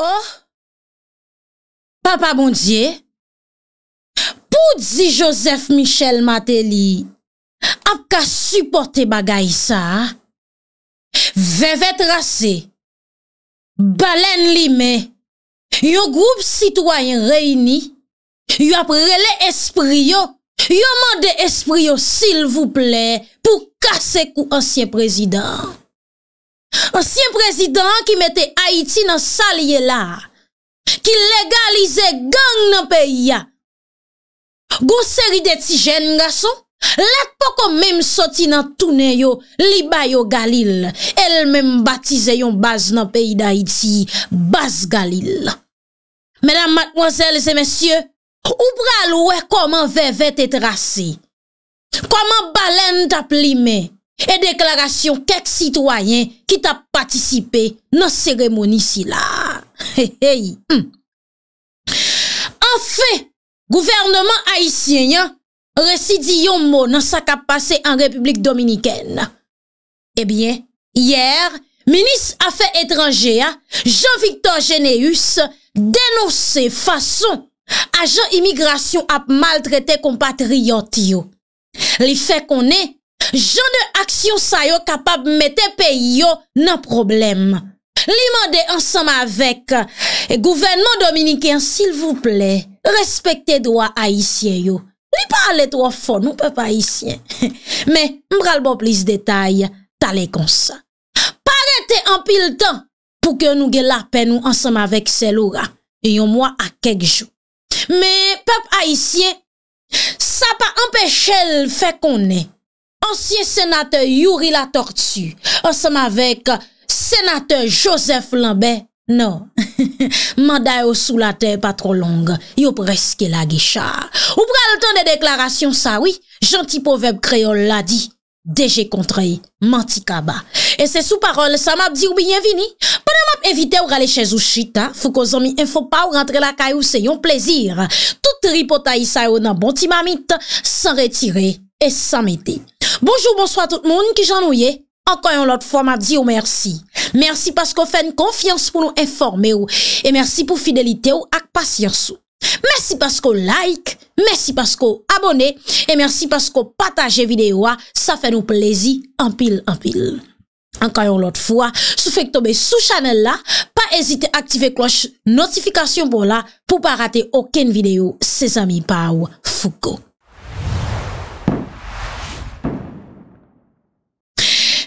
Oh, papa bondye, pou di Joseph Michel Maté li ap ka supporte bagay sa? Veve trase, balen li me, yo groub sitwayen reyni, yo ap rele espri yo, yo mande espri yo sil vouple pou kase kou ansyen prezident. Ansyen prezident ki mette Haiti nan salye la, ki legalize gang nan peyi ya. Gou seri deti jen nga sou, lak poko mem soti nan toune yo, li bayo galil, el mem batize yon baz nan peyi da Haiti, baz galil. Mèdam matmwazèl zè mèsyè, ou pral wè koman veve te trase, koman balen tap lime, e deklarasyon kek sitwoyen ki tap patisipe nan seremoni si la. He hei. An hmm. fe, gouvernman Haitien, residi yon mo nan sa kap pase an Republik Dominikène. Ebyen, eh yer, menis afe etranje, Jean-Victor Généus, denose fason ajan imigrasyon ap maltrete kom patriyot yo. Li fe konen, Jan de aksyon sa yo kapap mette pe yo nan problem. Li mande ansanm avek. Gouvenman dominiken sil vouple, respekte doa aisyen yo. Li pale to a fon nou pepe aisyen. Me mbralbo plis detay, talekons. Pale te anpil tan pou ke nou gelapen nou ansanm avek sel ou ga. E yon mwa a kek jou. Me pepe aisyen, sa pa empeshe l fe konen. Ansyen senate Yuri La Tortue Ansem avek senate Joseph Lambe Non, manda yo sou la te pa tro long Yo preske la gecha Ou pral ton de deklarasyon sa, oui Janti poveb kreol la di Deje kontre yi, manti kaba E se sou parol, sa map di ou biyevini Pwede map evite ou gale chez ou chita Fou ko zomi enfo pa ou rentre la kayo se yon plezir Tout ripota yi sa yo nan bonti mamit San retire E sa mette. Bonjou, bonsoy a tout moun ki jan ou ye. Ankayon lot fwa ma di ou mersi. Mersi pasko fèn konfians pou nou informe ou. E mersi pou fidelite ou ak pasyers ou. Mersi pasko like. Mersi pasko abone. E mersi pasko pataje vide ou a. Sa fè nou plezi. Anpil, anpil. Ankayon lot fwa. Sou fèk tobe sou chanel la. Pa ezite aktive kloch notifikasyon pou la. Po pa rate oken vide ou. Se zami pa ou fuko.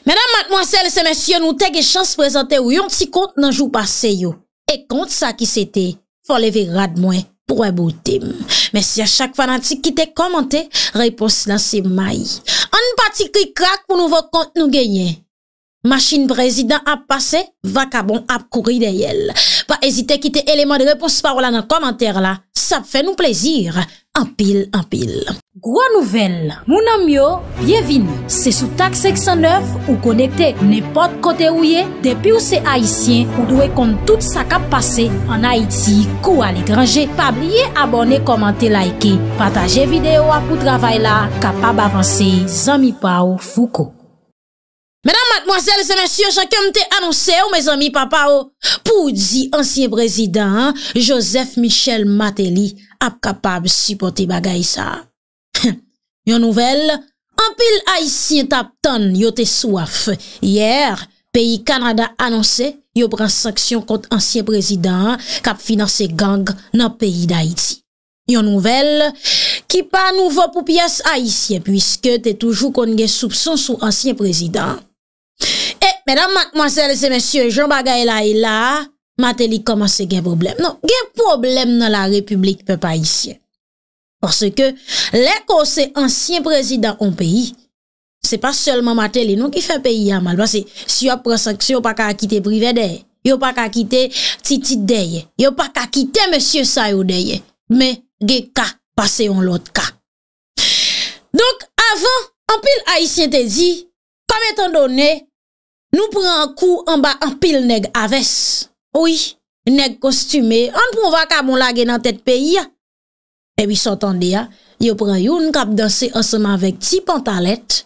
Mèdam mat mwen sel se mèsyon nou te ge chans prezante ou yon ti kont nan jou pase yo. E kont sa ki sete, fol evi rad mwen pou e boutem. Mèsyon, chak fanatik ki te komante, repons nan se may. An pati ki krak pou nou vok kont nou genye. Machen prezident ap pase, vakabon ap kouri deyel. Pa ezite ki te eleman de repons parola nan komante la, sap fe nou plezir. Anpil, anpil. Gwa nouvel, mounan myo, bienvin, se sou tak 609 ou konekte nepot kote ou ye, depi ou se Haitien, ou dwe kon tout sa kap pase an Haiti kou al ekranje. Pabliye abone, komante, laike, pataje video apou travay la, kapab avanse, zami pa ou fuko. Menan matmoazel, se mensyo, chanke mte anouse ou me zami pa pa ou. Pou di ansyen prezident, Joseph Michel Mateli, anpil, ap kapab sipote bagay sa. Yon nouvel, anpil Haitien tap ton yo te swaf. Yer, peyi Kanada anonse, yo pran saksyon kont ansyen prezident, kap finanse gang nan peyi d'Haiti. Yon nouvel, ki pa nouvo pou piyas Haitien, pwiske te toujou kon gen soubson sou ansyen prezident. E, eh, menam mansel se mensyon, jen bagay la ila, e Mateli, koman se gen problem? Non, gen problem nan la republik pe pa Aisyen. Porske, l'Ekose ansyen prezident an peyi, se pa selman Mateli, nou ki fe peyi yaman. Basi, si yo pa ka akite prive deye, yo pa ka akite titi deye, yo pa ka akite monsye sa yo deye, men gen ka pase yon lot ka. Donk, avan, an pil Aisyen te di, kame tan donen, nou pre an kou an ba an pil neg avesse. Ouye, nek kostume, an pou va kap moun lage nan tet peyi ya. Ewi sotan de ya, yo preyoun kap danse asman vek ti pantalet,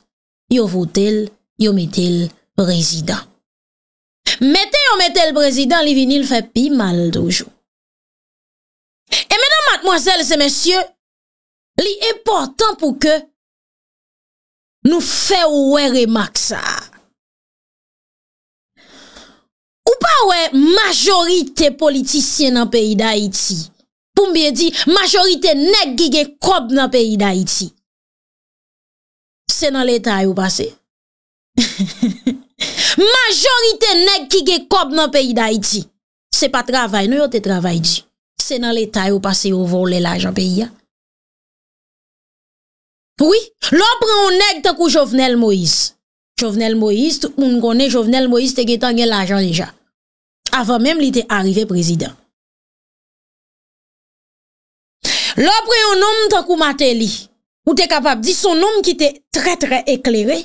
yo vote l, yo mete l prezident. Mete yo mete l prezident, li vinil fe pi mal dojou. E menan matmoazel se mensyou, li important pou ke nou fe ouwe remak sa. wè, majorite politisyen nan peyi da iti. Poum biye di, majorite neg ki ge kob nan peyi da iti. Se nan le tay ou pase. Majorite neg ki ge kob nan peyi da iti. Se pa travay, nou yon te travay di. Se nan le tay ou pase, yon vou le laj an peyi ya. Poui, lopre yon neg ta kou Jovenel Moïse. Jovenel Moïse, moun konen Jovenel Moïse te ge tangen laj an deja. avan mèm li te arrive prezident. Lò pre yon nom tan kou matè li, ou te kapab di son nom ki te tre tre eklerè,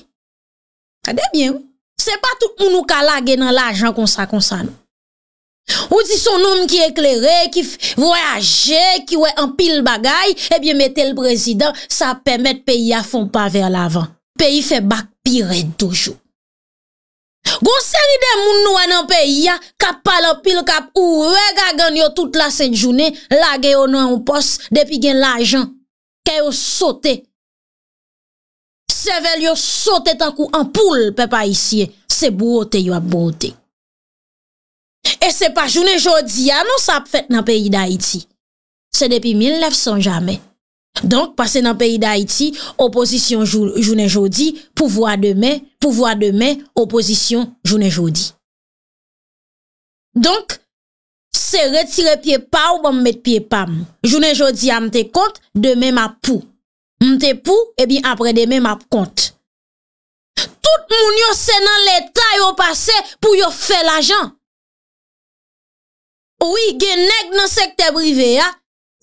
ta debyen ou, se pa tout moun ou kalage nan l'ajan konsa konsan. Ou di son nom ki eklerè, ki voyaje, ki wè an pil bagay, ebyen eh metè l'prezident, sa pèmèt peyi afon pa ver l'avan. Peyi fe bakpire doujou. Gon se, Lide moun nou an an peyi ya, kap pal an pil kap ou rega ganyo tout la sen jounen, lage yo nou an pos depi gen la jan, ke yo sote. Sevel yo sote tankou an poule pe pa isye, se bouote yo ap bouote. E se pa jounen jounen, non sa ap fet nan peyi da iti, se depi 1900 jamen. Donk, pase nan peyi da iti, oposisyon jounen joudi, pouvoa deme, pouvoa deme, oposisyon jounen joudi. Donk, se retire pie pa ou bom met pie pa mou. Jounen joudi a mte kont, deme map pou. Mte pou, e bin apre deme map kont. Tout moun yo se nan leta yo pase pou yo fe la jan. Ou yi genek nan sekte brive ya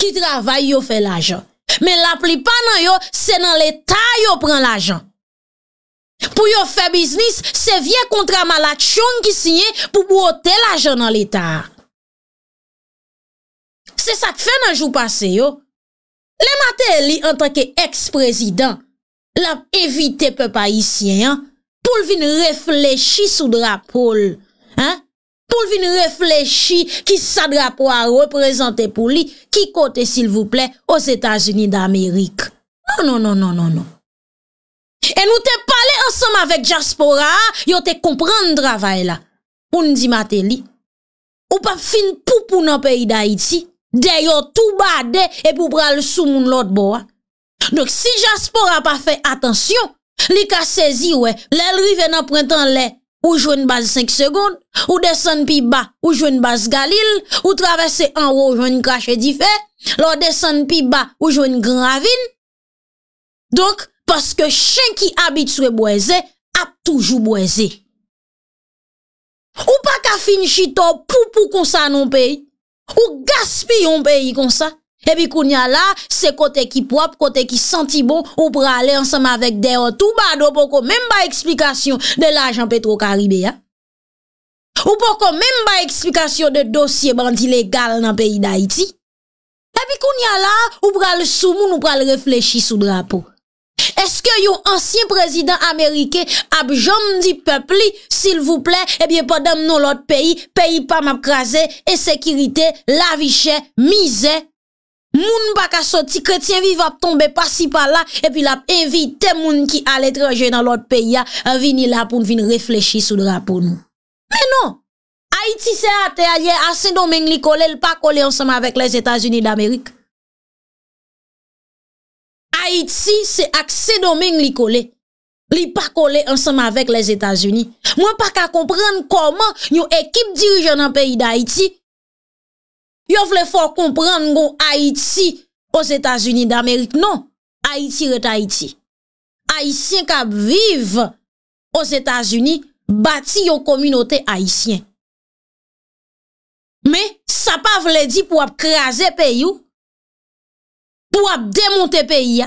ki travay yo fe la jan. Men la pli pa nan yo, se nan l'Etat yo pran l'ajan. Pou yo fe biznis, se vie kontra ma l'aksyon ki sinye pou pou ote l'ajan nan l'Etat. Se sa te fe nan jou pase yo, le mater li an tanke eks prezident, la evite pe pa yi sinyan pou l'vin reflechi sou drapol. pou l vini reflechi ki sa drapo a reprezenti pou li, ki kote sil vouple os Etasuni da Amerik. Non, non, non, non, non, non. E nou te pale ansam avek Jaspora a, yo te komprendi dravay la. Un di mate li, ou pa fin pou pou nan peyi da iti, de yo tou bade e pou pral sou moun lot bo a. Dok si Jaspora pa fe atensyon, li ka sezi we, lelri ven aprentan le. Ou jwen base 5 segonde, ou desen pi ba, ou jwen base galil, ou travesse anwo, ou jwen krashe di fe, lor desen pi ba, ou jwen gravine. Donk, paske chen ki abit sou e boyeze, ap toujou boyeze. Ou pa ka finjitou pou pou konsa non peyi, ou gaspi yon peyi konsa. Ebi koun ya la, se kote ki prop, kote ki santi bon, ou prale ansama vek deyo tou bado pou kon menm ba eksplikasyon de la ajan petro karibe ya? Ou pou kon menm ba eksplikasyon de dosye bandi legal nan peyi da iti? Ebi koun ya la, ou prale sou moun, ou prale reflechi sou drapo? Eske yo ansyen prezident Amerike ap jom di pepli, sil vou ple, ebi eh e pa dam nou lot peyi, peyi pa map krasen, e sekirite, laviche, mize? Moun bak a soti, kretien vi va ap tombe pasi pa la, epi la ap evite moun ki aletreje nan lot peya, a vini la pou vini reflechi sou dra pou nou. Menon, Haiti se ate a ye, a se domen li kole, li pa kole ansama vek les Etats-Unis d'Amerik. Haiti se ak se domen li kole, li pa kole ansama vek les Etats-Unis. Moun bak a komprenn koman yon ekip dirijon nan peyi d'Haiti, Yo vle fò komprend gò Haiti os Etats-Unis d'Amerik, non. Haiti re Tahiti. Haitien kap vive os Etats-Unis, bati yo kominote Haitien. Me, sa pa vle di pou ap kreaze peyou, pou ap demonte peyi,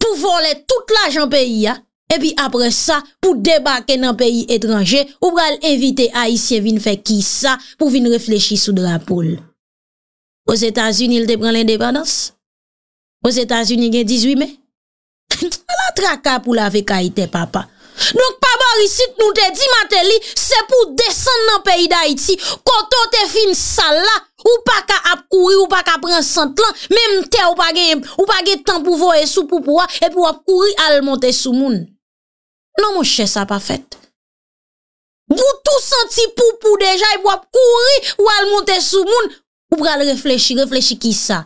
pou vole tout la jan peyi, e bi apre sa, pou debake nan peyi etranje, ou pral evite Haitien vin fè ki sa, pou vin reflechi sou drapoul. Os Etats-Unis, il te pren l'independance. Os Etats-Unis, gen 18 men. A la traka pou la veka ite papa. Nonk papa risit nou te di mater li, se pou desen nan peyi da iti. Koto te fin sala, ou pa ka ap kouri, ou pa ka pren santlan, men mte ou pa gen, ou pa gen tan pou voye sou pou pouwa, epi wap kouri al monte sou moun. Non mou che sa pa fet. Vou tou senti pou pou deja, epi wap kouri ou al monte sou moun. Ou pral reflechi, reflechi ki sa?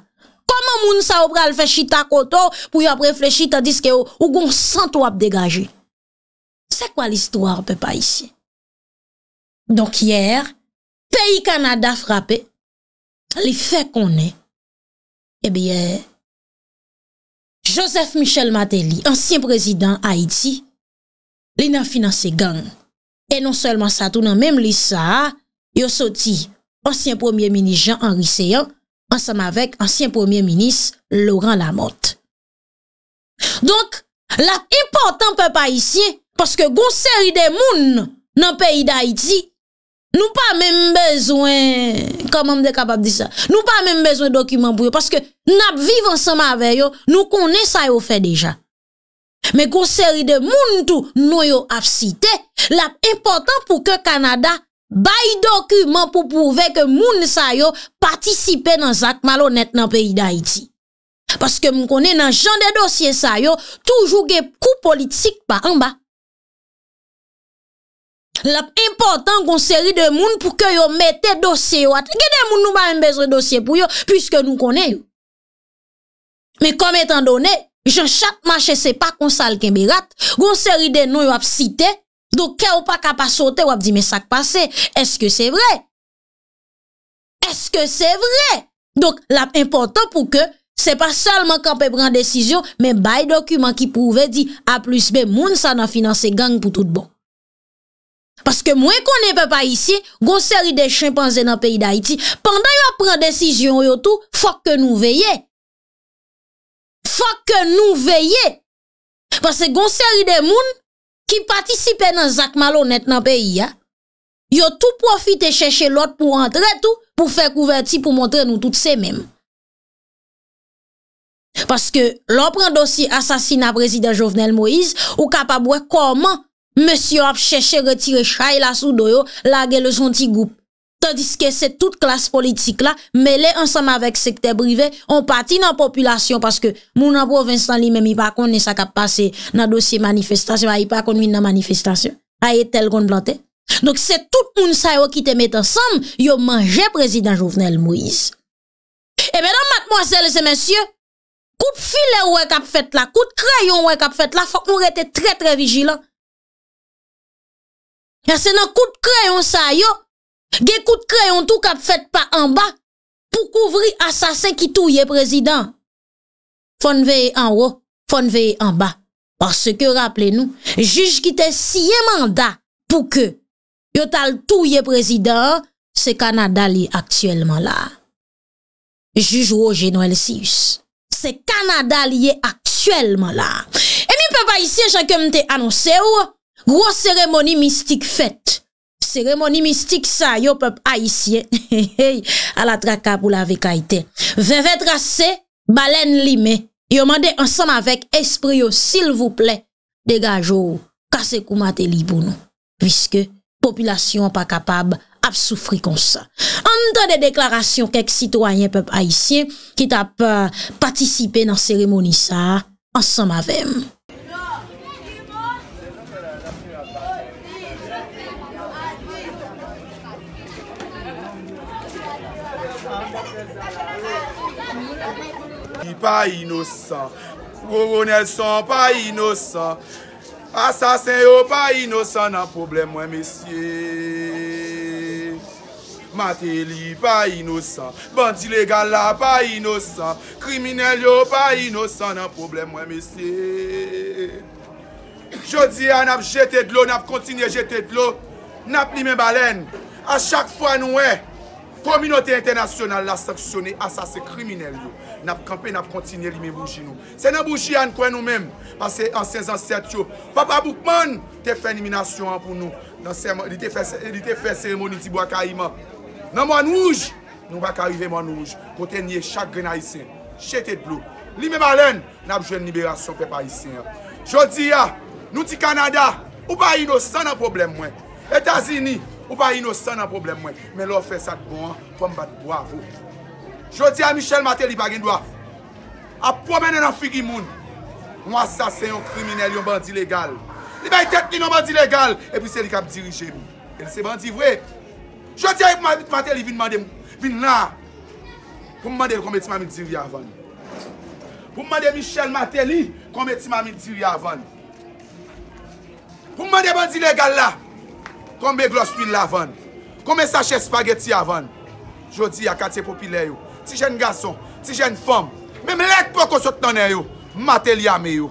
Koman moun sa ou pral fechi ta koto pou yo ap reflechi ta diske yo? Ou gon san to ap degaje? Se kwa l'histoire pe pa isye? Donk yer, peyi Kanada frape, li fe konen. Ebye, Joseph Michel Mateli, ansyen prezident Haiti, li nan finanse gang. E non selman sa tou nan menm li sa, yo soti. ansyen premier ministre Jean-Henri Seyen, ansenman vek ansyen premier ministre Laurent Lamotte. Donk, lap importan pe pa isye, paske goun seri de moun nan peyi da iti, nou pa men bezwen, koman m dekabab di sa, nou pa men bezwen dokumen bou yo, paske nap viv ansenman ve yo, nou konen sa yo fe deja. Men goun seri de moun tou nou yo ap site, lap importan pou ke Kanada Bayi dokumen pou pouve ke moun sa yo patisipe nan zak malonet nan peyi da iti. Paske moun kone nan jan de dosye sa yo toujou ge kou politik pa anba. Lap important gonseri de moun pou ke yo mette dosye yo ati. Gede moun nou ba yon bezre dosye pou yo pwiske nou kone yo. Me kom etan donen, jan chak manche se pa konsal kembe rat, gonseri de nou yo ap site, Dok ke ou pa kapa sote wap di me sak pase. Eske se vre? Eske se vre? Dok la impotant pou ke, se pa salman kanpe pran desisyon, men bay dokumen ki pouve di, a plus be moun sa nan finanse gang pou tout bon. Paske mwen konen pe pa isye, gonseri de chimpanzè nan peyi da iti. Pandan yo pran desisyon yo tou, fok ke nou veye. Fok ke nou veye. Paske gonseri de moun, ki patisipe nan Zak Malo net nan peyi ya, yo tout profite chèche lot pou rentre tout, pou fè kouverti pou montre nou tout se mèm. Paske lò pren dosi asasina prezident Jovenel Moïse, ou kapabwe koman mèsy yo ap chèche retire chay la sou doyo, lage le zonti goup. Tandiske se ah, ah, tout klas politik la mele ansam avèk sekte brivé an pati nan populasyon paske moun anpou Vincent Limem i pa konne sa kap pase nan dosye manifestasyon a i pa konne min nan manifestasyon a ye tel kon blante. Donk se tout moun sayo ki te met ansam yo manje prezident Jovenel Moïse. E eh menan matmoasele se mensye kout file wè kap fèt la kout krayon wè kap fèt la fòk moun rete tre tre vijilan. Ya se nan kout krayon sayo Ge koute kreyon tou kap fèt pa anba pou kouvri asasen ki tou ye prezident. Fon veye anwo, fon veye anba. Parse ke rappele nou, juj ki te siye manda pou ke yo tal tou ye prezident, se kanada li aktuelman la. Juj wò geno el siyus. Se kanada li ye aktuelman la. E mi pe pa isye chanke mte anonse ou, wò seremoni mistik fèt. Seremoni mistik sa yo pep Aisyen, ala traka pou la vekaiten, veve trase balen lime, yo mande ansan avek espri yo sil vouple, degajo kase koumate li pou nou, viske populasyon pa kapab ap soufri kon sa. An dan de deklarasyon kek sitwanyen pep Aisyen ki tap euh, patisipe nan seremoni sa ansan avem. Pa inosan Roro nel son, pa inosan Asasen yo, pa inosan Nan problem mwen mesye Mateli, pa inosan Bandi legal la, pa inosan Kriminal yo, pa inosan Nan problem mwen mesye Jodi an ap jete dlo, an ap kontine jete dlo Nap li men balen A chak fwa nou e Prominote internasyonal la saksyon Asasen kriminal yo N ap kampe, n ap kontinye li men bouji nou. Se nan bouji an kwen nou men, pan se ansen zanset yo, papa Boukman te fe niminasyon an pou nou, di te fe seremoni di bo akayima. Nan moun ouj, nou bak arive moun ouj, kote nye chagre na isen, chete d'blo. Li men malen, n ap jwen liberasyon pe pa isen. Jodi ya, nou ti Kanada, ou pa inosan nan problem mwen. Etazini, ou pa inosan nan problem mwen. Men lor fe sat bon, kon bat bo avou. Jodi a Michel Maté li bagen doaf. A pou menen an figi moun. Mwen asasen yon krimine, yon bandi legal. Li bay tet mi yon bandi legal. E pwise li kap dirije moun. El se bandi vwe. Jodi a yon Maté li vin mande moun. Vin la. Pou mande yon kome ti mami diri avan. Pou mande Michel Maté li. Kome ti mami diri avan. Pou mande bandi legal la. Kome glos fin la avan. Kome sachet spageti avan. Jodi a kate popile yon. si jen gason, si jen fom, mèm lèk pou kon sot nanè er yo, Mateli amè yo.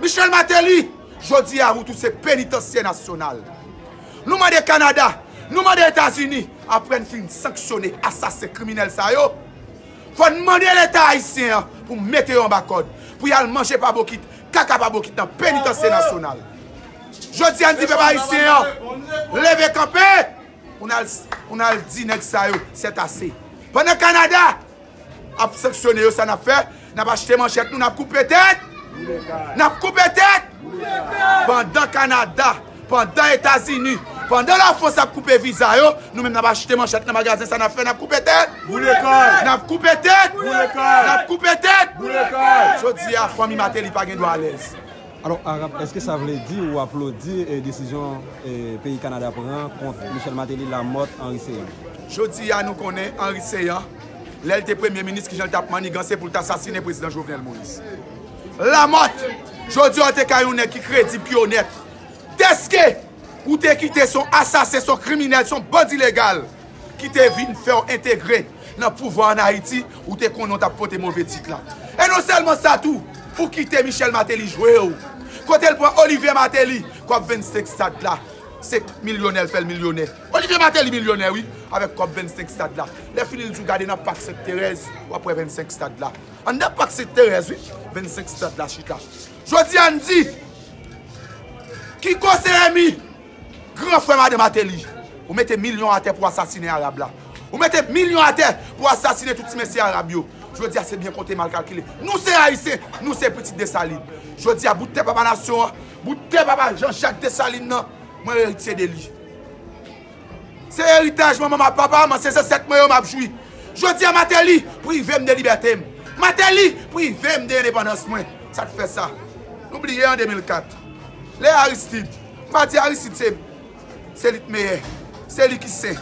Michel Mateli, jodi avou tout se penitensye nasyonal. Nouman de Kanada, nouman de Etasini, apren fin sanksyone, asase kriminel sa yo, fwa nmanye l'Etat Haitien pou mète yo mba kod, pou yal manje pa bokit, kaka pa bokit nan penitensye nasyonal. Jodi an di beba Haitien, leve kapè, ou nan di neg sa yo, setase. Pendè Kanada, ap seksyonè yo sa na fè, nan pa chete man chèk nou, nan pa koupè tèk? Bou lèkèl! Nan pa koupè tèk? Bou lèkèl! Pendè Kanada, pendè Etasini, pendè la fò sa koupè vizay yo, nou men nan pa chete man chèk nan magazin sa na fè, nan pa koupè tèk? Bou lèkèl! Nan pa koupè tèk? Bou lèkèl! Nan pa koupè tèk? Bou lèkèl! Chò di a fò mi Mateli pa gen dwa lèz. Alors Arab, est-ce que ça voulait dire ou applaudir les euh, décisions euh, pays Kanada prend contre Jodi ya nou konen Henri Seyen, lèl te premier-ministre ki jen l tap maniganse pou l ta sasine prezident Jovenel Moïse. La mot, jodi an te kayounen ki kredi piyonet, deske ou te kite son asase, son kriminel, son bodi legal, ki te vin fèw entegre nan pouvo an Haiti ou te konon tap pote mouve titlan. E nou sel monsatou pou kite Michel Matéli jouè ou. Kote l pwen Olivier Matéli, kwa ven stek stat la, sek milyonel fèl milyonet. Olivier Matéli milyonet, oui. Awek kop 25 stad la. Le filil zou gade nan pak se Tereze, wapre 25 stad la. An nan pak se Tereze, wapre 25 stad la chika. Jodi an di, Kiko se Emi, Gran fwema de mateli. Ou mette milyon ate pou asasine Arab la. Ou mette milyon ate pou asasine touti mesi Arab yo. Jodi ase bien konti mal kalkile. Nou se Aise, nou se Petit Desaline. Jodi aboute baba nasyon, Aboute baba Jean-Jacques Desaline nan, Mwen erite se deli. Se eritaj mwen mwen mwen papa, mwen se se set mwen yon mwen apjoui. Jodi a mater li, pou yi ve mde libertem. Mater li, pou yi ve mde independens mwen. Sa te fe sa. Noubliye yon 2004. Le Aristide. Mwen di Aristide se, se lit meye. Se li ki se.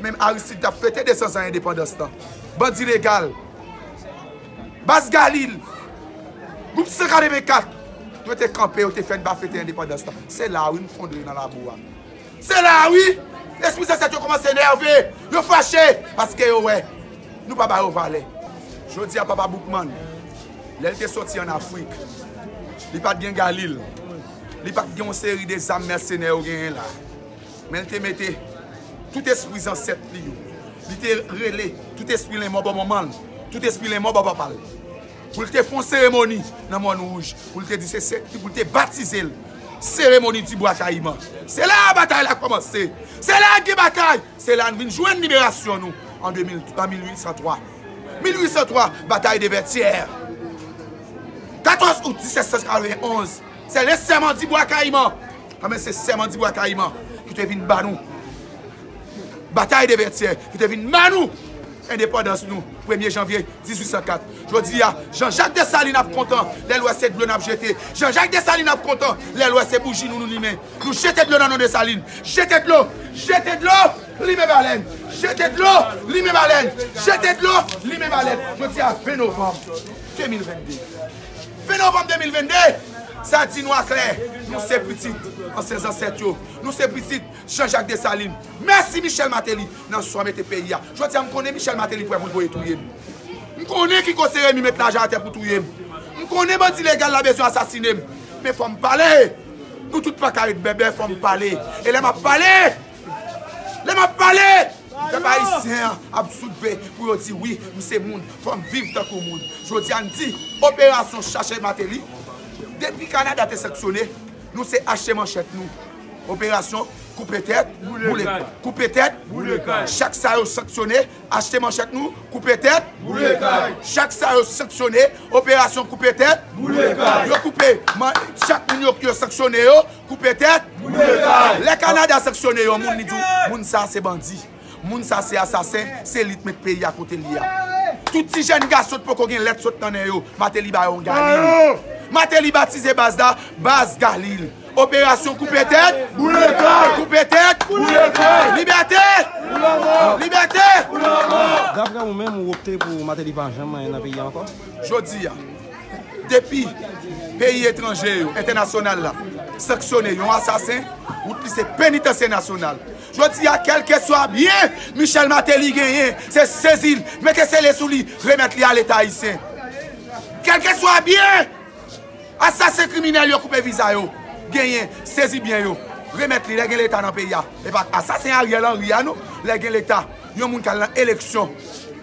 Mwen Aristide da fete 200 an independens tan. Bandi Regal. Bas Galil. Goupsika 2004. Nou te kampe ou te fen ba fete independens tan. Se la ou yon fondre nan la boua. Se la ou yon. Esprizan 7 yo koman se enerve, yo fache, paske yo we, nou papa yo vale. Jodi apapa Boukman, lè lè te soti an Afrik, li pat gen Galil, li pat gen seri de zan mersenè ou gen yon la. Mè lè te mette tout esprizan 7 li yo, lè te rele tout espri lè mò bò mò man, tout espri lè mò bò bò pal. Poul te fon seremoni nan mò nouj, poul te disese, poul te batize lè. cérémonie du bois caïman. C'est là la bataille a commencé. C'est là la bataille. C'est là nous joué une libération nous en 1803. 1803, bataille des Vertières. 14 août 1791, c'est le serment du bois caïman. Ah, c'est le serment du bois caïman qui te vient nous. Bataille des Vertières qui te vient nous indépendance nous, 1er janvier 1804. Je dis à Jean-Jacques Dessalines à content, les lois c'est bleu jeté. Jean-Jacques Dessalines à content, les lois c'est bougie nous nous limer. Nous jetez de l'eau dans nos salines. Jetez de l'eau, jetez de l'eau, limé baleine. Jetez de l'eau, limé baleine. Jetez de l'eau, limé baleine. Je dis à 20 novembre 2022. 20 novembre 2022. Sa di nou akler, nou se pritit an 16 anset yo. Nou se pritit Jean-Jacques Desalines. Mersi Michel Matéli nan sou amete peyi ya. Jodi an m konen Michel Matéli pou evouy boye touye. M konen ki konsere mi met la jante pou touye. M konen m an di legal la bezou ansasine. Me fòm pale, nou tout pa karek bebe fòm pale. E lèm ap pale, lèm ap pale. De pa isyen, ap soube, pou yo di oui, mse moun, fòm viv takou moun. Jodi an di operasyon chache Matéli. Depi Kanada te seksyonè, nou se achete man chèk nou. Operasyon, koupe tèt, mou lèkay. Koupe tèt, mou lèkay. Chak sa yo seksyonè, achete man chèk nou, koupe tèt, mou lèkay. Chak sa yo seksyonè, operasyon, koupe tèt, mou lèkay. Yo koupe, man, chak moun yo seksyonè yo, koupe tèt, mou lèkay. Le Kanada seksyonè yo, moun ni djou, moun sa se bandi. Moun sa se asasen, se lit met peyi akote li ya. Touti jen nga sot poko gen let sot nanè yo, mate li baron gali. Moun! Mateli batize Basda, Bas Galil. Operasyon koupetet, koupetet, koupetet. Liberté, liberté, liberté. Gavre ou mèm ou opte pou Mateli Benjamin yon api yon anko? Jodi ya, depi peyi etranjè yon, etenasyonal la, saksyonè yon asasen, ou plise penitansè nasyonal. Jodi ya, kelke swa byen, Michel Mateli genyen, se sezil, mette se le sou li, remet li al etayisen. Kelke swa byen! Assassin criminel, yon coupé visa yo, Gagne, saisi bien yo, Remettre li le l'État Et nan assassin E et pas a les an l'État. y a yon moun kal nan eleksyon,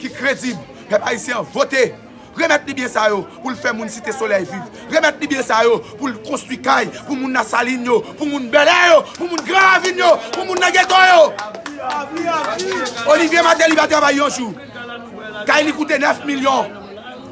ki kredib, pep haisyen vote, le li bien sa yo pou le moun site soleil vivre. Remettre li bien sa yo pou construire kay, pou moun nasalin yo, pou moun belé, yo, pou moun gravin yo, pou moun nagetoyo yo. Olivier Matel il ba travay yon jou kay li 9 millions.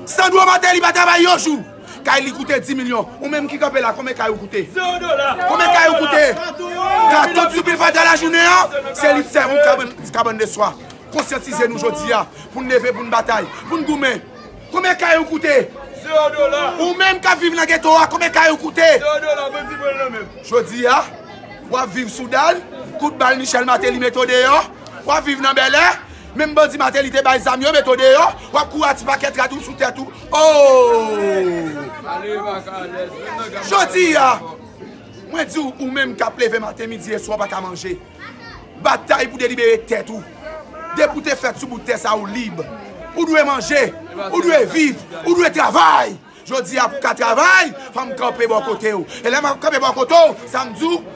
Sandro Matel il ba travay yon Ka li koute 10 milyon, ou menm ki kapela, kome kaya koute? 0 dola! Kome kaya koute? 100 dola! Ka tout zupil fadela jounen, se li tse, un kaban de swa. Konsyantize nou jodi ya, pou n de ve pou n batay, pou n goumen. Kome kaya koute? 0 dola! Ou menm ka viv nan geto wak, kome kaya koute? 0 dola! Jodi ya, wap viv Soudan, kout bal Michel Maté li metode yo, wap viv nan Belen, Mem ban di maten li te bay zam yo, beto de yo, wakou ati paket ratou sou tetou. Oh! Jodi ya, mwen di ou mwen mka ple ve maten midi e swa baka manje. Batay pou de libere tetou. De pou te fet sou pou te sa ou libe. Ou dwe manje, ou dwe vive, ou dwe travay. Jodi ya, pou ka travay, fam kope bon kote yo. E len man kope bon kote yo, sa m di ou.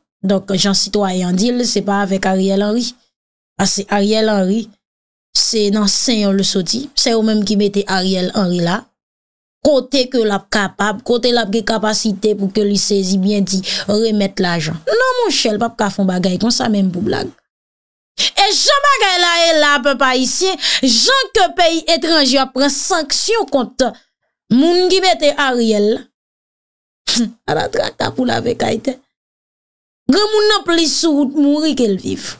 Donk jan si to ay an di, le se pa avek Ariel Henry. Ase Ariel Henry, se nan sen yon le so di, se yo menm ki mete Ariel Henry la. Kote ke lap kapab, kote lap ge kapasite pou ke li sezi bien di remet la jan. Non moun chel, pap kafon bagay kon sa menm pou blag. E jan bagay la, el la pe pa isye, jan ke peyi etranjia pren sanksyon konta moun ki mete Ariel. Hm, A la traka pou la vek ayte. gen moun nan plis sou moun rik el viv.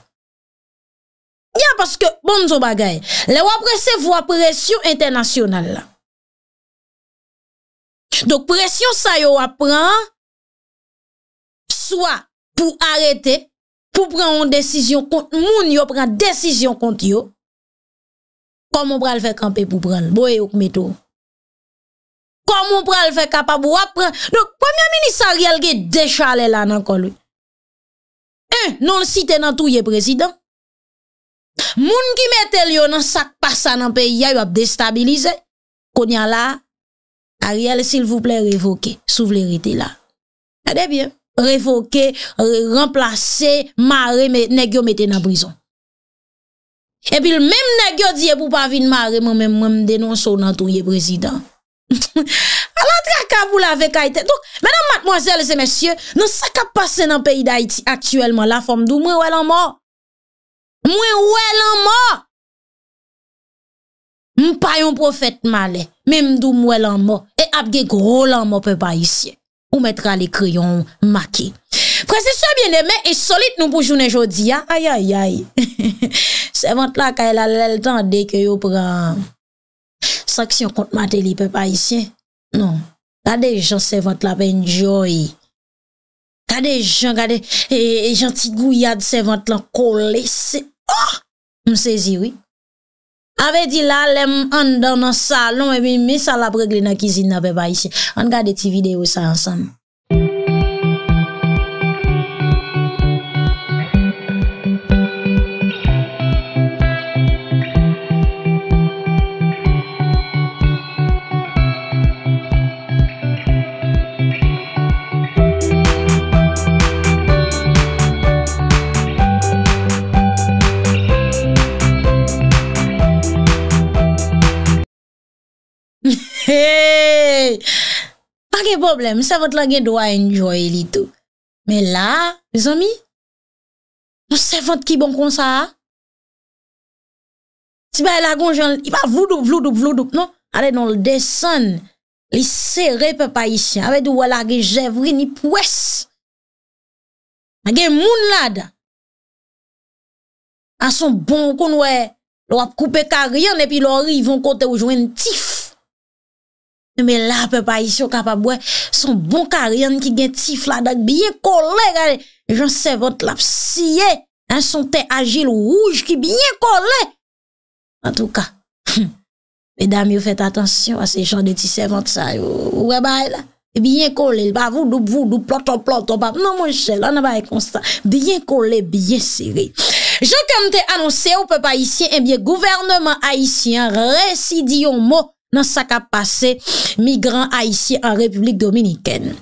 Ya, paske, bon zo bagay, le wapre se vwa presyon internasyonal la. Dok presyon sa yo wapran, swa pou arete, pou pran yon desisyon konti, moun yo pran desisyon konti yo, kon moun pral fe kampe pou pran, boye yon kmeto. Kon moun pral fe kapap, moun wapre, dok kwa moun yon ministerial gey dechale la nan kol yon. Eh, non si te nan touye prezident. Moun ki mette liyo nan sak pa sa nan peyi ya yo ap destabilize. Konya la, a reale sil vouple revoke. Sou vle rete la. A debyen, revoke, remplase, mare, negyo mette nan prizon. Epi l mem negyo diye eh, pou pa vin mare, mwen mwen mwen denonso nan touye prezident. Alantra ka vou la vek a ite. Donk, menan matmoazel se mesye, non sa ka pase nan peyi da iti aktuelman la fom dou mwen wè lan mo. Mwen wè lan mo. M pa yon profet male, men m dou mwen lan mo. E apge kou ro lan mo pe pa isye. Ou metra le kriyon maki. Prese sa bine me, e solit nou pou jounen jodi. Ay, ay, ay. Sevant la ka elalel tan deke yo pran. Saksyon kont mateli pe pa isye. Non, gade jen e, e, se vant la pen joy. Gade jen, gade jen ti gouyad se vant lan kolese. Oh, mse ziwi. Ave di la lem an dan nan salon e mi misa la bregle nan kizina beba isi. An gade ti video sa ansan. problem. Msevent la gen do a enjouye li tou. Men la, msevent ki bon kon sa a? Si ba e la kon jen i pa vlou doup, vlou doup, vlou doup, non? Ale don le desen, li sere pe pa isye. Awe do wala gen jevri ni pwes. A gen moun la da. Ason bon kon we lo ap koupe karyan epi lo rivon kote ou jwen tif. Mè la pe pa isyon kapabwe, son bon karyan ki gen ti fladak, biye kole, gane. Jansè vot la psiyè, son te agil ou rouge ki biye kole. An tou ka, mè dami ou fète atensyon a se jan de ti sèvante sa, ou e baye la. Biye kole, bavou, doup, doup, ploton, ploton, pap, nan mwen chè, lan nan baye konstan. Biye kole, biye seri. Jansè kem te anonsè ou pe pa isyon, mè eh biye gouvernement a isyon, residiyon mò. nan sakap pase mi gran Haitien an Republik Dominikèn.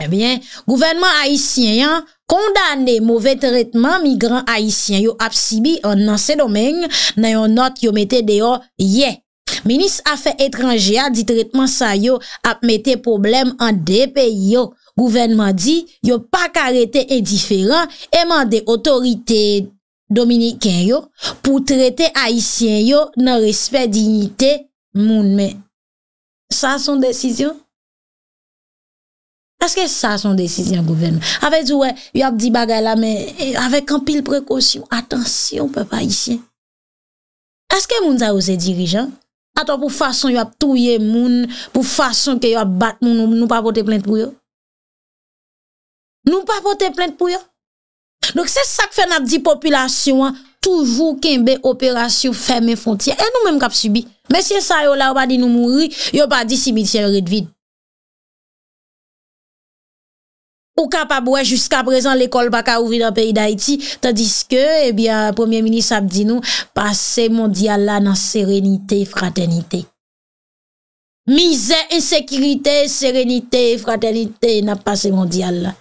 Ebyen, gouvenman Haitien yon kondande mouve tretman mi gran Haitien yon ap si bi an nan se domen yon not yon mette deyo ye. Minis afe etranjia di tretman sa yon ap mette problem an de pe yon. Gouvenman di yon pa karete indiferan eman de otorite Dominikèn yon pou trette Haitien yon nan respet dignite yon. Moun, men, sa son desisyon? Eske sa son desisyon, gouverne? Avek zouwe, yop di bagay la, men, avek an pil prekosyon. Atensyon, pe pa isyen. Eske moun za ouze dirijan? Aton pou fason yop touye moun, pou fason ke yop bat moun, nou pa pote plente pou yo? Nou pa pote plente pou yo? Dok se sak fe nan di populasyon an? Toujou kembe operasyon fèmè fontyè. E nou mèm kap subi. Mèsyè sa yo la ou pa di nou mouri, yo pa di simitèl rèdvid. Ou kap ap wè jyska prezant l'ekol baka ouvri nan peyi d'Haïti, tadiske, ebya, eh Premier Ministre ap di nou, pase mondial la nan serenite, fraternite. Mize, ensekirite, serenite, fraternite nan pase mondial la.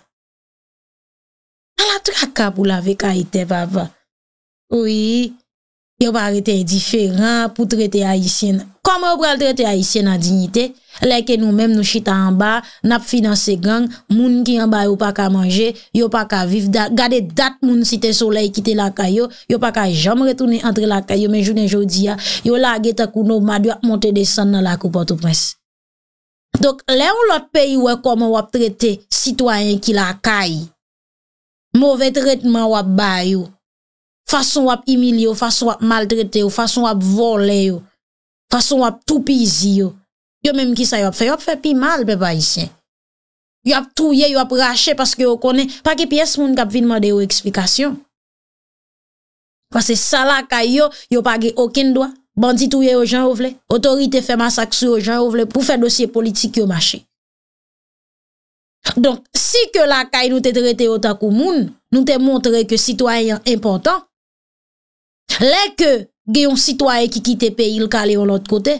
A la tra kap ou la ve kaite vavè. Oui, yo pa rete diferent pou trete ayisyen. Koman yo prel trete ayisyen an dignite? Lè ke nou mèm nou chita an ba, nap finanse gang, moun ki an ba yo pa ka manje, yo pa ka vive dat, gade dat moun si te solei kite la kayo, yo pa ka jam retounen entre la kayo menjounen jodi ya, yo lage takou nou ma dyat monte de san nan la koupa tou pres. Dok, lè ou lot peyi wè koman wap trete sitwayen ki la kayi? Mouve tretman wap ba yo? Fason wap imil yo, fason wap maldrete yo, fason wap vole yo, fason wap toupi zi yo. Yo menm ki sa yo ap fè, yo ap fè pi mal be ba isyen. Yo ap touye, yo ap rache paske yo kone, pake pi es moun kap vinman de yo eksplikasyon. Pase sa la kay yo, yo page okin doa, banditouye yo jan ou vle, otorite fè masak sou yo jan ou vle pou fè dosye politik yo mache. Don, si ke la kay nou te trete otakou moun, nou te montre ke sitwayan impotant, Lè ke ge yon sitwae ki kite peyi l ka le ou l ot kote.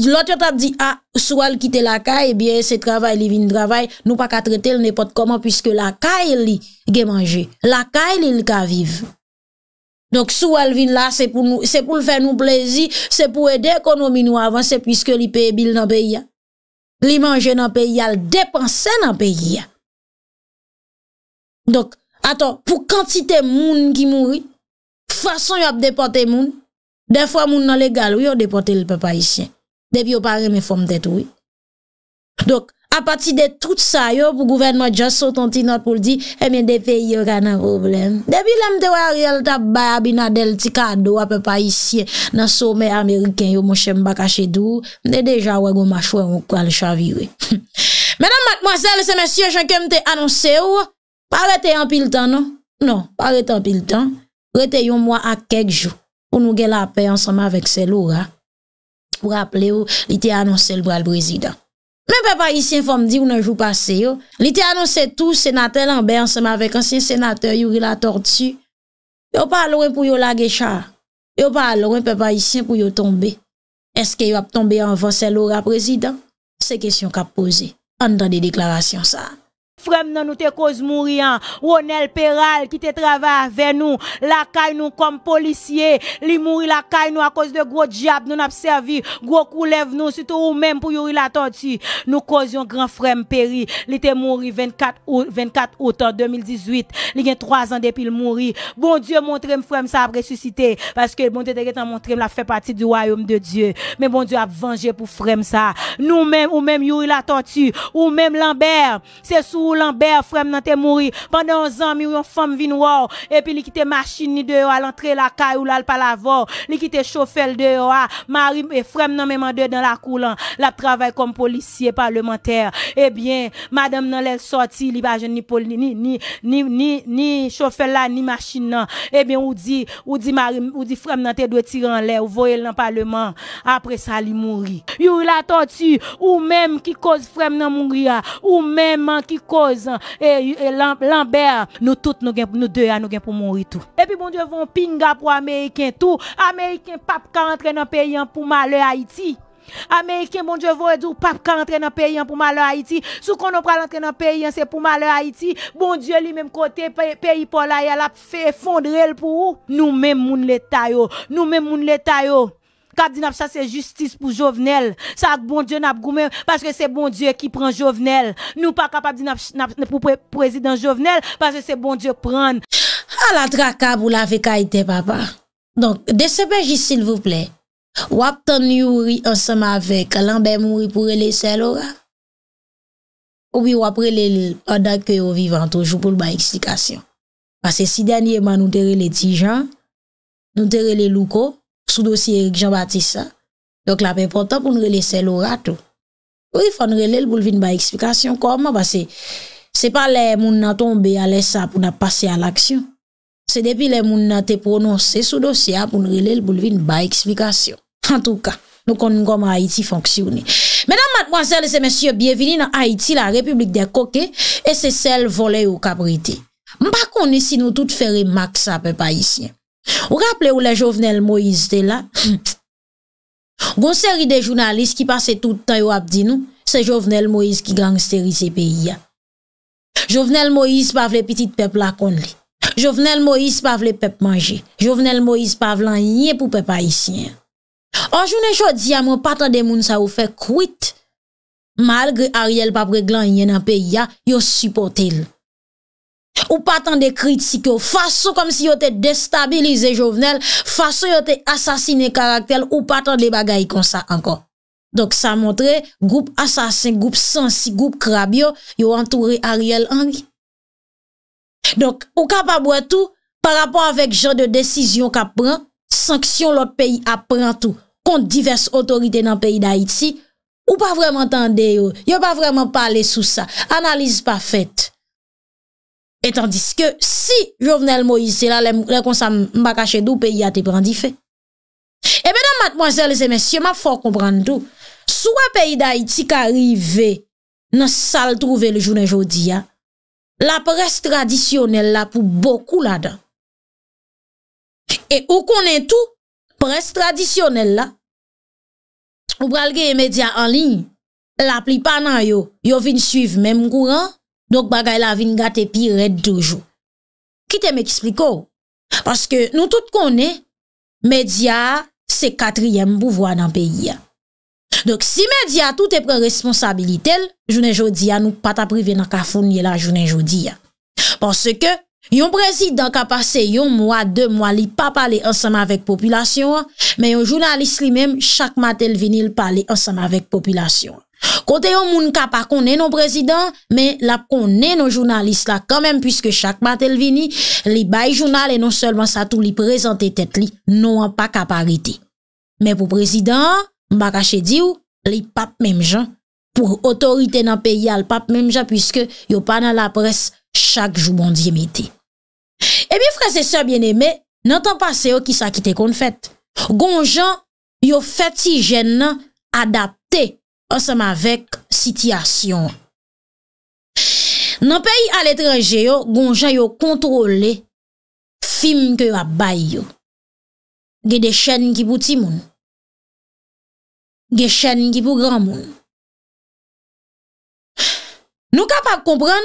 L ot yo ta di, a, ah, sou al kite la ka, e eh bie se travay li vin travay, nou pa ka trete, l ne pot koman, pwiske la ka li ge manje. La ka li l ka viv. Donk sou al vin la, se pou l fè nou plezi, se pou edè konomi nou avanse, pwiske li peye bil nan peyi ya. Li manje nan peyi ya, l depanse nan peyi ya. Donk, aton, pou kantite moun ki moun yi, fwason yo ap depote moun, defwa moun nan legal, yo depote l pepa isyen. Depi yo pare men fwam det wè. Dok, a pati de tout sa yo, pou gouvernman jaso ton ti not pou l di, eme eh depi yo ka nan problem. Depi lèm te wè real tap bay abina del ti kado wè pepa isyen nan soume Ameriken yo mwen shem baka chedou, mwen deja wè gwen mwa chwen wè kwa l chavi wè. Menan matmoazel se mwen syon chenke mwen te anonsè wè, pare te yon pil tan non? Non, pare te yon pil tan. Rete yon mwa ak kek jou pou nou gen la pe ansama vek se loura pou rappele ou li te anonsel bral prezident. Men pe pa isyen pou mdi ou nan jou pase yo, li te anonsel tou senatel anbe ansama vek ansyen senatel yori la tortu. Yo pa alouen pou yo la gecha, yo pa alouen pe pa isyen pou yo tombe. Eske yo ap tombe anvan se loura prezident? Se kesyon ka pose, an dan de deklarasyon sa an. Frem nan nou te koz mourian. Hein. Ronel Peral qui te travaille avec nous. La caille nous comme policier. Li mouri la caille nous à cause de gros diable nous n'a servi. Gros koulev nous surtout ou même pour Yori la tortue. Nous causions grand frem peri. Li te mouri 24 août, 24 Il 2018. Li gen 3 ans depuis le mouri. Bon Dieu montre m frem ça a ressuscité. Parce que bon Dieu te montré la fait partie du royaume de Dieu. Mais bon Dieu a vengé pour frem ça. Nous même ou même yuri la tortue. Ou même Lambert. C'est sous ou lan ber frem nan te mouri pandan an zan mi ou yon fom vin waw epi li kite machin ni deyo al antre la kay ou lal pa la vaw, li kite chofel deyo a marim e frem nan mèman dey dan la koulan, la travay kom polisye parlementer, ebyen eh madame nan lèl sorti li bajen ni poli ni chofel la ni machin nan, ebyen eh ou di ou di frem nan tey dwe tiran lè ou voyel nan parlement apre sa li mouri, yu la toti ou mèm ki koz frem nan mouri ou mèman ki ko Et, Lambert, nous tous, nous, deux, deux, hein, nous pour mourir tout. Et puis, bon Dieu, vont pinga pour Américain tout. Américain, pape, quand entrer dans le pays hein, pour malheur Haïti. Américain, bon Dieu, vous dire, pas qu'à entrer dans le pays hein, pour malheur Haïti. Sous qu'on n'a pas entrer dans le pays, c'est pour malheur Haïti. Bon Dieu, lui-même côté, pays pour là, il a fait effondrer pour nous. Nous-mêmes, nous l'État, nous-mêmes, nous l'État, Kap di nap sa se justice pou jovenel. Sa ak bon diyo nap goumen, paske se bon diyo ki pran jovenel. Nou pa kapap di nap pou prezident jovenel, paske se bon diyo pran. A ah, la traka pou la fe ka ite papa. Donk, de sepeji sil vople. Wap ton yu ri ansama vek, lanbe mou ri pou rele se lora. Ou bi wap rele le odak ke yo vivan, toujou pou l ban eksikasyon. Pase si denye man nou tere le ti jan, nou tere le louko, sou dosye Erik Jean-Baptiste sa. Dok la pe portan pou nou rele se lorato. Ou ifa nou rele lboulvin ba eksplikasyon koma, se pa le moun nan tombe ale sa pou nan pase al aksyon. Se depi le moun nan te prononse sou dosye a pou nou rele lboulvin ba eksplikasyon. An tou ka, nou kon nou koma Haiti fonksyon. Menan mat mwansel se monsye, biyevini nan Haiti la Republik de Koke, e se sel vole ou kabrite. Mpa kon esi nou tout fere mak sa pe pa isyen. Wraple ou la Jovenel Moïse de la? Hmm. Gon seri de jounalist ki pase tout tan yo ap di nou, se Jovenel Moïse ki gang seri se peyi ya. Jovenel Moïse pa vle pitit pep lakon li. Jovenel Moïse pa vle pep manje. Jovenel Moïse pa vle anye pou pep ayisyen. An jounen jodi ya, mwen pata de moun sa ou fe kwit. Mal gri Ariel pap reglan anye nan peyi ya, yo supporte l. Ou patan de kritik yo, fason kom si yo te destabilize jovenel, fason yo te asasine karak tel, ou patan de bagay kon sa ankon. Dok sa montre, goup asasin, goup sensi, goup krab yo, yo antoure Ariel Henry. Dok, ou ka pa boye tou, par rapport avèk jò de desisyon ka pran, sanksyon lot peyi a pran tou, kont divers otorite nan peyi d'Haïti, ou pa vreman tande yo, yo pa vreman pale sou sa, analize pa fèt. Etandis ke si jo vnen el Moïse eh non, la, le konsa mbakache dou peyi a te brandi fe. Ebedan matmwazel, semen, siye ma fòr komprandou, sou a peyi da iti ka rive, nan sal trouve le jounen jodi ya, la pres tradisyonel la pou boku la dan. E ou konen tou, pres tradisyonel la, ou bralge emedya anlin, la pli panan yo, yo vin suiv menm gouran, Donk bagay la vin gate pi red toujou. Ki te m ekspliko? Paske nou tout konen, media se katriyem bouvoan nan peyi. Donk si media tout e pren responsabilitel, jounen joudi anou pata privi nan kafoun yela jounen joudi. Paske yon prezidant ka pase yon mwa de mwa li pa pale ansanman vek populasyon, men yon jounalist li menm chak matel vinil pale ansanman vek populasyon. Kote yon moun kapak konnen yon prezident, men lap konnen yon jounalist la kanmen pwiske chak matel vini, li bay jounal e non selman sa tou li prezante tet li, nou an pa kaparite. Men pou prezident, mba kache di ou, li pap menm jan, pou otorite nan peyi al pap menm jan pwiske yo pa nan la pres chak jou bondye meti. E mi frase sa bieneme, nan tan pa se yo ki sa kite kon fete. Gon jan, yo feti jen nan adapte anseman vek sityasyon. Nan peyi al etreje yo, gonja yo kontrole, fim ke yo abay yo. Ge de chen ki pou ti moun. Ge chen ki pou gran moun. Nou kapak kompran,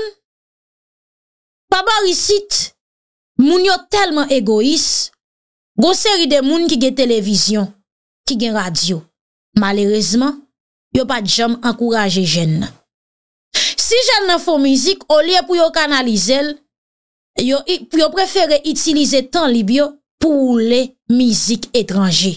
paba risit, moun yo telman egois, gon seri de moun ki ge televizyon, ki ge radyo. Malerezman, yo pat jom ankouraje jen nan. Si jen nan fò mizik, o liye pou yo kanalize l, yo prefere itilize tan libyo pou le mizik etranje.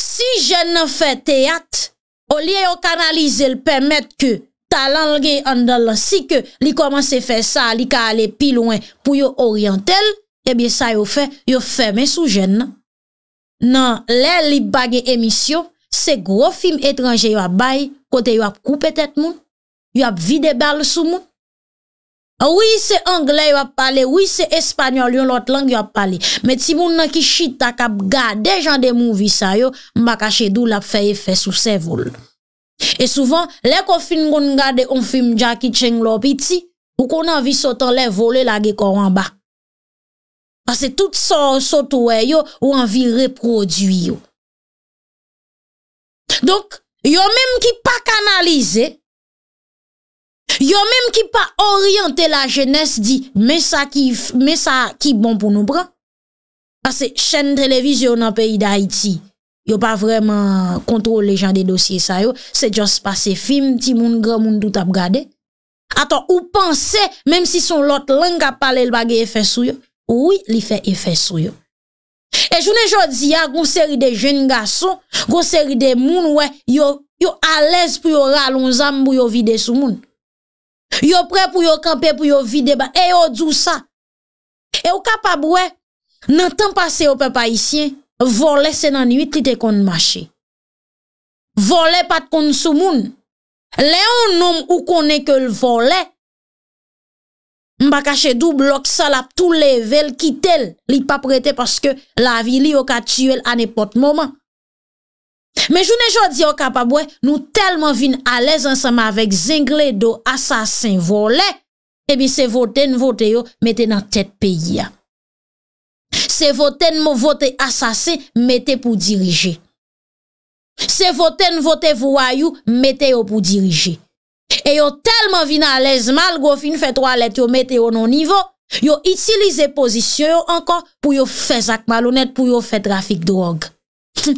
Si jen nan fè teyat, o liye yo kanalize l pèmèt ke talan lge andal si ke li komanse fè sa, li ka ale pi lwen pou yo oryantel, ebyè eh sa yo fè, yo fèmè sou jen nan. Nan, lè li bagè emisyon, Se gro film etranje yo ap bay, kote yo ap koupe tet moun, yo ap vide bal sou moun. Ou yi se Angle yo ap pale, ou yi se Espanyol yon lot lang yo ap pale. Met si moun nan ki chita kap gade jan de moun vi sa yo, mba kache dou lap feye fe sou se vol. E souvan, le kon film kon gade on film Jackie Chang lop iti, ou kon an vi sotan le vole la ge koran ba. Ase tout sa sot wè yo, ou an vi reprodu yo. Donk, yo mèm ki pa kanalize, yo mèm ki pa oryante la jenès di, mè sa ki bon pou nou bran. Asè, chèn televizyon an peyi da Haiti, yo pa vreman kontrol le jan de dosye sa yo, se jòs pase film, ti moun, grè moun, tout ap gade. Atò, ou panse, mèm si son lot langa pale l bagè e fè sou yo, ou wè li fè e fè sou yo. E jounen jodi ya, goun seri de jen gason, goun seri de moun wè, yon alèz pou yon raloun zanm pou yon vide sou moun. Yon pre pou yon kampe pou yon vide ba, e yon djou sa. E yon kapab wè, nan tan pase yon pepa isyen, volè senan yu tri te kon mwache. Volè pat kon sou moun. Le yon nom ou konè ke l'volè. Mba ka chedou blok sal ap tou level ki tel li pa prete paske la vi li yo ka tiu el anepot moman. Me jounen jodi yo kapabwe nou telman vin alez ansama avek zingle do asasen vole ebi se voten voten yo meten nan tet peyi ya. Se voten mo voten asasen meten pou dirije. Se voten voten voyou meten yo pou dirije. E yo telman vina alèz mal, gwo fin fè tro alèt yo metè yo non nivou, yo itilize pozisyon yo ankon pou yo fè zak malounèt, pou yo fè trafik drog.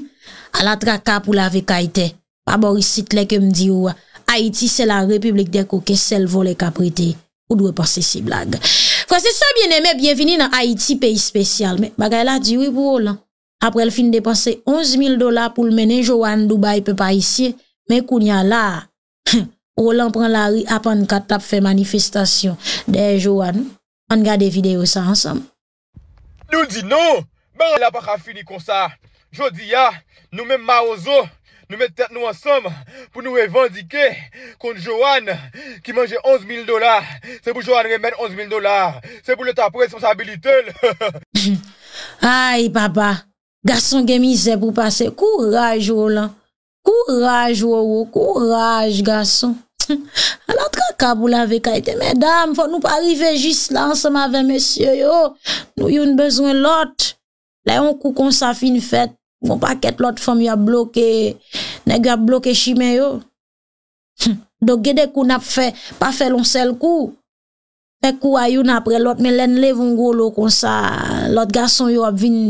A la traka pou la vekaitè, pa borisit lè ke mdi ou, Haiti sè la republik de kouke, sel volè kapritè, ou dwe pasè si blague. Fransè sa bienemè, bienveni nan Haiti, peyi spesyal, mè bagay la diwi pou ou lan. Apre l fin depansè 11000 dola pou l menè jo an Dubai pe pa isye, mè koun ya la. Olan pran la ri apan katap fe manifestasyon de Johan. An gade video sa ansam. Nou di nou, ban la baka fini kon sa. Jodi ya, nou men ma ozo, nou men ternou ansam pou nou revandike kon Johan ki manje 11000 dolar. Se pou Johan remen 11000 dolar. Se pou le tapre sensabilite l. Ay papa, gason gen mi se pou pase kou ray Jolan. Kouraj wou wou, kouraj gason. Alat kakabou la ve kaiten, medam, fò nou pa arrive jis lan seman ve mèsyè yo, nou yon bezwen lot. Le yon kou kon sa fin fèt, wou pa ket lot fòm yon bloke, neg yon bloke chimè yo. Do gede kou nap fe, pa fe lon sel kou, pe kou ayoun apre lot, men len lev on go lo kon sa, lot gason yon ap vin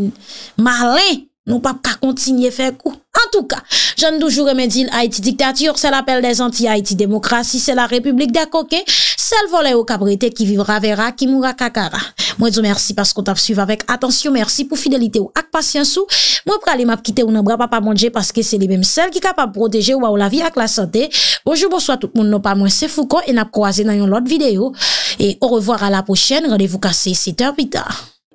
malè. Nou pap ka kontinye fekou. En touka, jen doujou remedil Haiti diktatiyou, se la pel des anti-Haiti demokrasi, se la republik de akoke, sel vole ou kabrete ki vivra vera, ki moura kakara. Mwen zo mersi paskou tap suyve avek. Atensyon mersi pou fidelite ou ak pasyansou. Mwen pralim ap kite ou nan bra pa pa manje paske se li menm sel ki kapap proteje ou waw la vi ak la sante. Bojou bonso a tout moun nou pa mwen se fouko en ap kwoaze nan yon lot videyo. E ou revoar a la pochene. Radevou kase 7h bita.